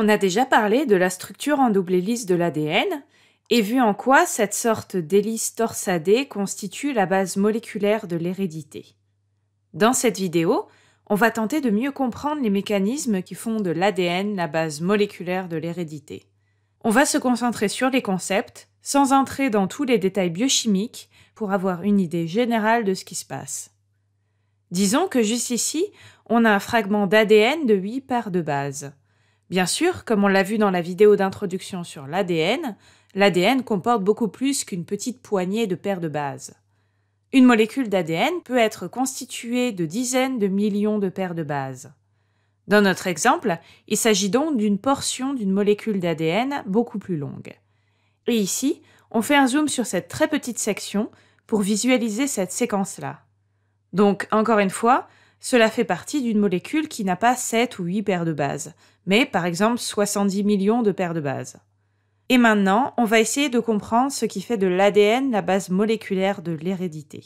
On a déjà parlé de la structure en double hélice de l'ADN et vu en quoi cette sorte d'hélice torsadée constitue la base moléculaire de l'hérédité. Dans cette vidéo, on va tenter de mieux comprendre les mécanismes qui font de l'ADN la base moléculaire de l'hérédité. On va se concentrer sur les concepts, sans entrer dans tous les détails biochimiques, pour avoir une idée générale de ce qui se passe. Disons que juste ici, on a un fragment d'ADN de 8 paires de bases. Bien sûr, comme on l'a vu dans la vidéo d'introduction sur l'ADN, l'ADN comporte beaucoup plus qu'une petite poignée de paires de bases. Une molécule d'ADN peut être constituée de dizaines de millions de paires de bases. Dans notre exemple, il s'agit donc d'une portion d'une molécule d'ADN beaucoup plus longue. Et ici, on fait un zoom sur cette très petite section pour visualiser cette séquence-là. Donc, encore une fois, cela fait partie d'une molécule qui n'a pas 7 ou 8 paires de bases, mais par exemple 70 millions de paires de bases. Et maintenant, on va essayer de comprendre ce qui fait de l'ADN la base moléculaire de l'hérédité.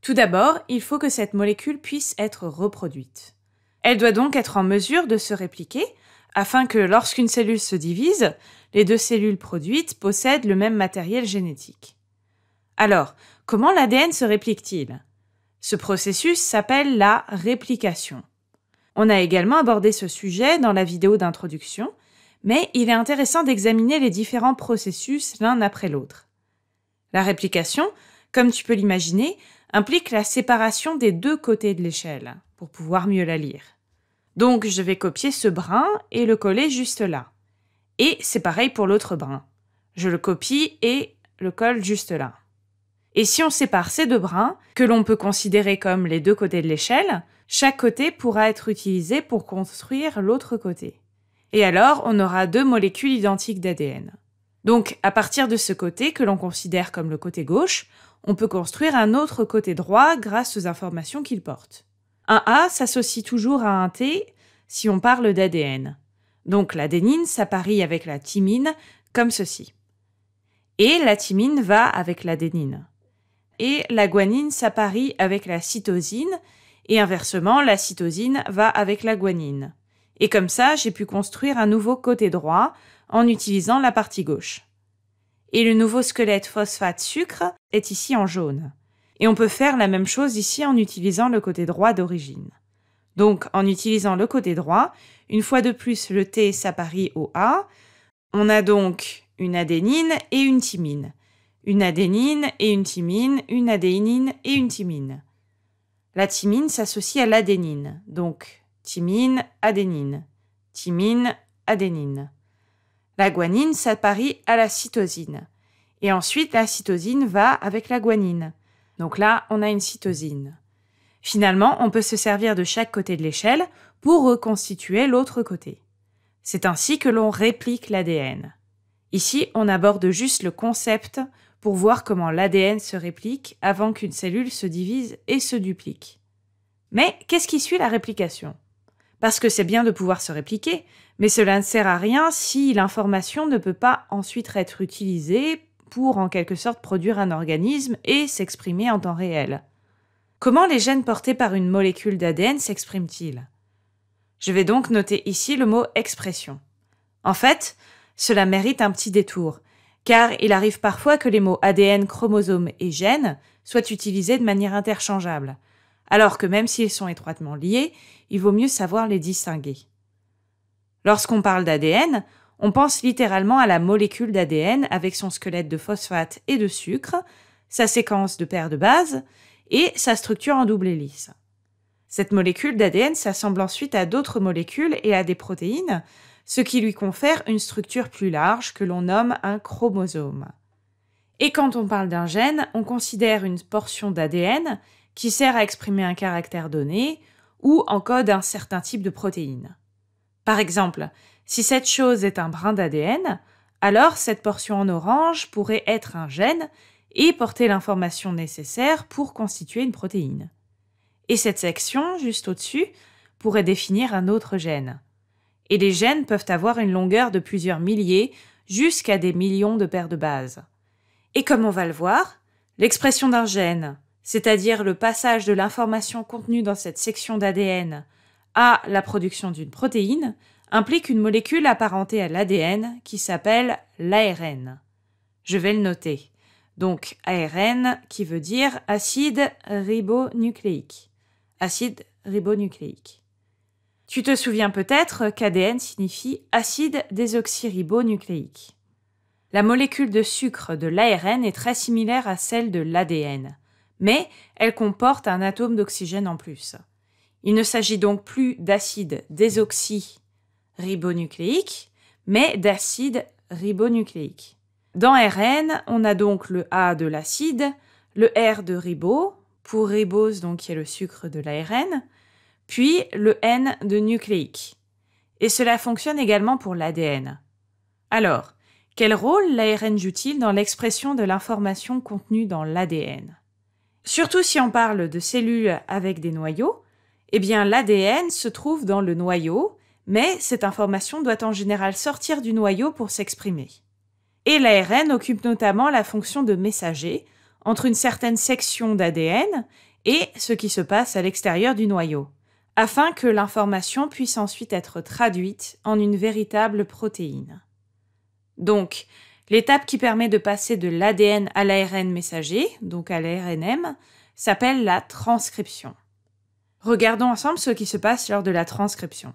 Tout d'abord, il faut que cette molécule puisse être reproduite. Elle doit donc être en mesure de se répliquer afin que lorsqu'une cellule se divise, les deux cellules produites possèdent le même matériel génétique. Alors, comment l'ADN se réplique-t-il Ce processus s'appelle la réplication. On a également abordé ce sujet dans la vidéo d'introduction, mais il est intéressant d'examiner les différents processus l'un après l'autre. La réplication, comme tu peux l'imaginer, implique la séparation des deux côtés de l'échelle, pour pouvoir mieux la lire. Donc je vais copier ce brin et le coller juste là. Et c'est pareil pour l'autre brin. Je le copie et le colle juste là. Et si on sépare ces deux brins, que l'on peut considérer comme les deux côtés de l'échelle, chaque côté pourra être utilisé pour construire l'autre côté. Et alors, on aura deux molécules identiques d'ADN. Donc, à partir de ce côté que l'on considère comme le côté gauche, on peut construire un autre côté droit grâce aux informations qu'il porte. Un A s'associe toujours à un T si on parle d'ADN. Donc l'adénine s'apparie avec la thymine comme ceci. Et la thymine va avec l'adénine et la guanine s'apparie avec la cytosine et inversement, la cytosine va avec la guanine. Et comme ça, j'ai pu construire un nouveau côté droit en utilisant la partie gauche. Et le nouveau squelette phosphate-sucre est ici en jaune. Et on peut faire la même chose ici en utilisant le côté droit d'origine. Donc, en utilisant le côté droit, une fois de plus, le T s'apparie au A. On a donc une adénine et une thymine une adénine et une thymine, une adénine et une thymine. La thymine s'associe à l'adénine, donc thymine, adénine, thymine, adénine. La guanine s'apparie à la cytosine. Et ensuite, la cytosine va avec la guanine. Donc là, on a une cytosine. Finalement, on peut se servir de chaque côté de l'échelle pour reconstituer l'autre côté. C'est ainsi que l'on réplique l'ADN. Ici, on aborde juste le concept pour voir comment l'ADN se réplique avant qu'une cellule se divise et se duplique. Mais qu'est-ce qui suit la réplication Parce que c'est bien de pouvoir se répliquer, mais cela ne sert à rien si l'information ne peut pas ensuite être utilisée pour en quelque sorte produire un organisme et s'exprimer en temps réel. Comment les gènes portés par une molécule d'ADN s'expriment-ils Je vais donc noter ici le mot expression. En fait, cela mérite un petit détour, car il arrive parfois que les mots ADN, chromosome et gène soient utilisés de manière interchangeable, alors que même s'ils sont étroitement liés, il vaut mieux savoir les distinguer. Lorsqu'on parle d'ADN, on pense littéralement à la molécule d'ADN avec son squelette de phosphate et de sucre, sa séquence de paires de bases et sa structure en double hélice. Cette molécule d'ADN s'assemble ensuite à d'autres molécules et à des protéines, ce qui lui confère une structure plus large que l'on nomme un chromosome. Et quand on parle d'un gène, on considère une portion d'ADN qui sert à exprimer un caractère donné ou encode un certain type de protéine. Par exemple, si cette chose est un brin d'ADN, alors cette portion en orange pourrait être un gène et porter l'information nécessaire pour constituer une protéine. Et cette section, juste au-dessus, pourrait définir un autre gène et les gènes peuvent avoir une longueur de plusieurs milliers jusqu'à des millions de paires de bases. Et comme on va le voir, l'expression d'un gène, c'est-à-dire le passage de l'information contenue dans cette section d'ADN à la production d'une protéine, implique une molécule apparentée à l'ADN qui s'appelle l'ARN. Je vais le noter. Donc ARN qui veut dire acide ribonucléique. Acide ribonucléique. Tu te souviens peut-être qu'ADN signifie acide désoxyribonucléique. La molécule de sucre de l'ARN est très similaire à celle de l'ADN, mais elle comporte un atome d'oxygène en plus. Il ne s'agit donc plus d'acide désoxyribonucléique, mais d'acide ribonucléique. Dans RN, on a donc le A de l'acide, le R de ribo, pour ribose donc qui est le sucre de l'ARN, puis le N de nucléique. Et cela fonctionne également pour l'ADN. Alors, quel rôle l'ARN joue-t-il dans l'expression de l'information contenue dans l'ADN Surtout si on parle de cellules avec des noyaux, eh bien l'ADN se trouve dans le noyau, mais cette information doit en général sortir du noyau pour s'exprimer. Et l'ARN occupe notamment la fonction de messager entre une certaine section d'ADN et ce qui se passe à l'extérieur du noyau afin que l'information puisse ensuite être traduite en une véritable protéine. Donc, l'étape qui permet de passer de l'ADN à l'ARN messager, donc à l'ARNM, s'appelle la transcription. Regardons ensemble ce qui se passe lors de la transcription.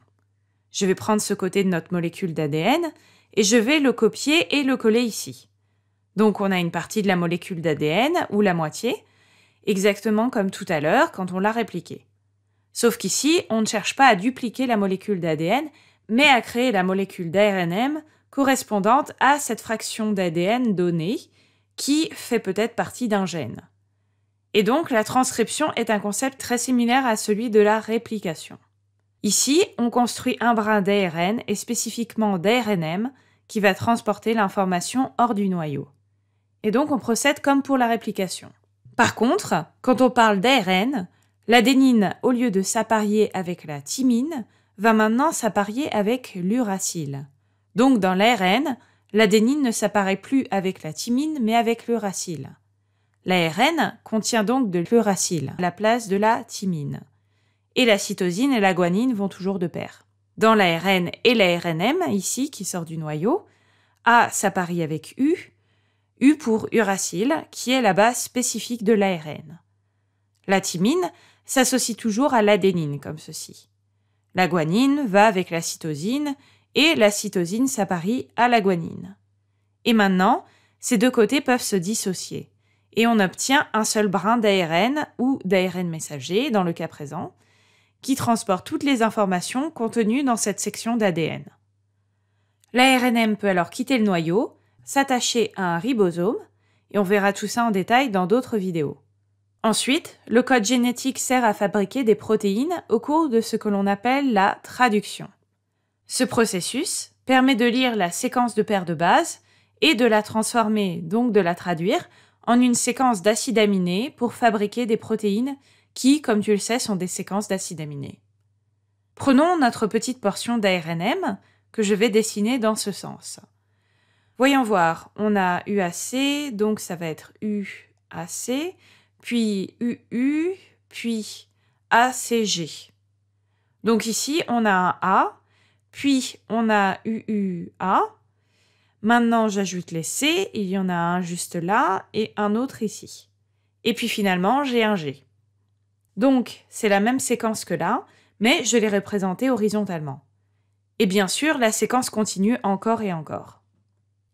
Je vais prendre ce côté de notre molécule d'ADN et je vais le copier et le coller ici. Donc on a une partie de la molécule d'ADN, ou la moitié, exactement comme tout à l'heure quand on l'a répliquée. Sauf qu'ici, on ne cherche pas à dupliquer la molécule d'ADN, mais à créer la molécule d'ARNM correspondante à cette fraction d'ADN donnée qui fait peut-être partie d'un gène. Et donc, la transcription est un concept très similaire à celui de la réplication. Ici, on construit un brin d'ARN et spécifiquement d'ARNM qui va transporter l'information hors du noyau. Et donc, on procède comme pour la réplication. Par contre, quand on parle d'ARN, L'adénine, au lieu de s'apparier avec la thymine, va maintenant s'apparier avec l'uracile. Donc dans l'ARN, l'adénine ne s'apparaît plus avec la thymine mais avec l'uracile. L'ARN contient donc de l'uracile à la place de la thymine. Et la cytosine et la guanine vont toujours de pair. Dans l'ARN et l'ARNM, ici, qui sort du noyau, A s'apparie avec U, U pour uracile, qui est la base spécifique de l'ARN. La thymine s'associe toujours à l'adénine comme ceci. La guanine va avec la cytosine et la cytosine s'apparie à la guanine. Et maintenant, ces deux côtés peuvent se dissocier et on obtient un seul brin d'ARN ou d'ARN messager dans le cas présent qui transporte toutes les informations contenues dans cette section d'ADN. L'ARNM peut alors quitter le noyau, s'attacher à un ribosome et on verra tout ça en détail dans d'autres vidéos. Ensuite, le code génétique sert à fabriquer des protéines au cours de ce que l'on appelle la traduction. Ce processus permet de lire la séquence de paires de bases et de la transformer, donc de la traduire, en une séquence d'acides aminés pour fabriquer des protéines qui, comme tu le sais, sont des séquences d'acides aminés. Prenons notre petite portion d'ARNM que je vais dessiner dans ce sens. Voyons voir, on a UAC, donc ça va être UAC puis UU, puis ACG. Donc ici, on a un A, puis on a UUA. Maintenant, j'ajoute les C, il y en a un juste là et un autre ici. Et puis finalement, j'ai un G. Donc, c'est la même séquence que là, mais je l'ai représentée horizontalement. Et bien sûr, la séquence continue encore et encore.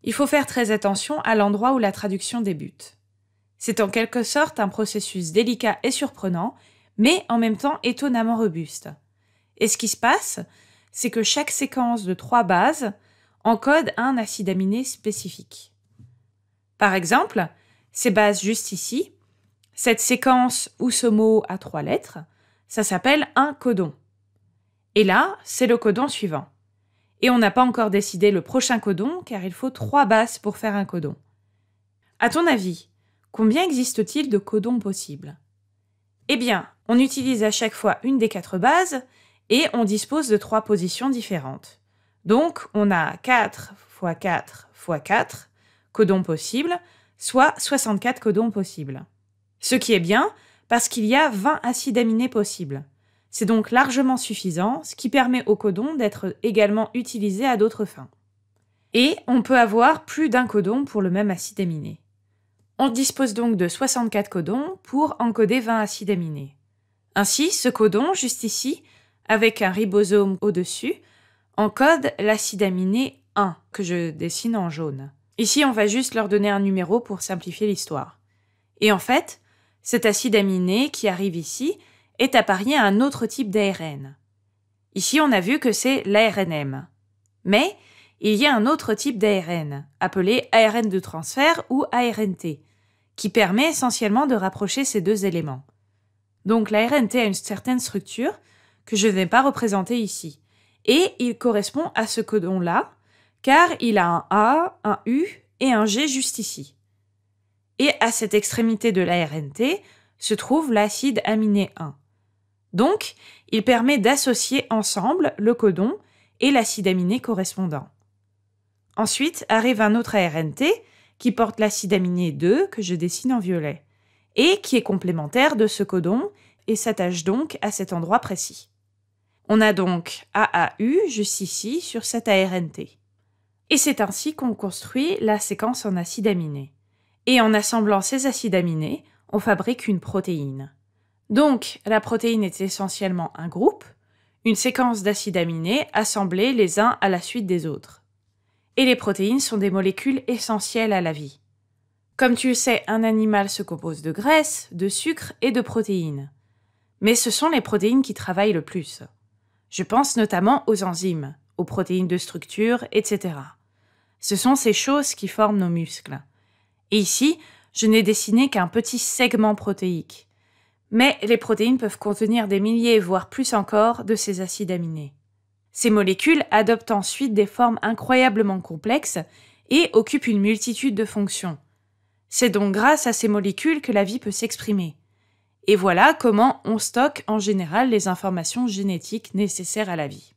Il faut faire très attention à l'endroit où la traduction débute. C'est en quelque sorte un processus délicat et surprenant, mais en même temps étonnamment robuste. Et ce qui se passe, c'est que chaque séquence de trois bases encode un acide aminé spécifique. Par exemple, ces bases juste ici, cette séquence ou ce mot à trois lettres, ça s'appelle un codon. Et là, c'est le codon suivant. Et on n'a pas encore décidé le prochain codon car il faut trois bases pour faire un codon. À ton avis, Combien existe-t-il de codons possibles Eh bien, on utilise à chaque fois une des quatre bases et on dispose de trois positions différentes. Donc, on a 4 x 4 x 4 codons possibles, soit 64 codons possibles. Ce qui est bien parce qu'il y a 20 acides aminés possibles. C'est donc largement suffisant, ce qui permet aux codons d'être également utilisés à d'autres fins. Et on peut avoir plus d'un codon pour le même acide aminé. On dispose donc de 64 codons pour encoder 20 acides aminés. Ainsi, ce codon, juste ici, avec un ribosome au-dessus, encode l'acide aminé 1, que je dessine en jaune. Ici, on va juste leur donner un numéro pour simplifier l'histoire. Et en fait, cet acide aminé qui arrive ici est apparié à un autre type d'ARN. Ici, on a vu que c'est l'ARNM. Mais il y a un autre type d'ARN, appelé ARN de transfert ou ARNT, qui permet essentiellement de rapprocher ces deux éléments. Donc l'ARNT a une certaine structure que je ne vais pas représenter ici. Et il correspond à ce codon-là, car il a un A, un U et un G juste ici. Et à cette extrémité de l'ARNT se trouve l'acide aminé 1. Donc, il permet d'associer ensemble le codon et l'acide aminé correspondant. Ensuite arrive un autre ARNT qui porte l'acide aminé 2 que je dessine en violet, et qui est complémentaire de ce codon et s'attache donc à cet endroit précis. On a donc AAU juste ici sur cet ARNT. Et c'est ainsi qu'on construit la séquence en acides aminés. Et en assemblant ces acides aminés, on fabrique une protéine. Donc, la protéine est essentiellement un groupe, une séquence d'acides aminés assemblés les uns à la suite des autres et les protéines sont des molécules essentielles à la vie. Comme tu le sais, un animal se compose de graisse, de sucre et de protéines. Mais ce sont les protéines qui travaillent le plus. Je pense notamment aux enzymes, aux protéines de structure, etc. Ce sont ces choses qui forment nos muscles. Et ici, je n'ai dessiné qu'un petit segment protéique. Mais les protéines peuvent contenir des milliers, voire plus encore, de ces acides aminés. Ces molécules adoptent ensuite des formes incroyablement complexes et occupent une multitude de fonctions. C'est donc grâce à ces molécules que la vie peut s'exprimer. Et voilà comment on stocke en général les informations génétiques nécessaires à la vie.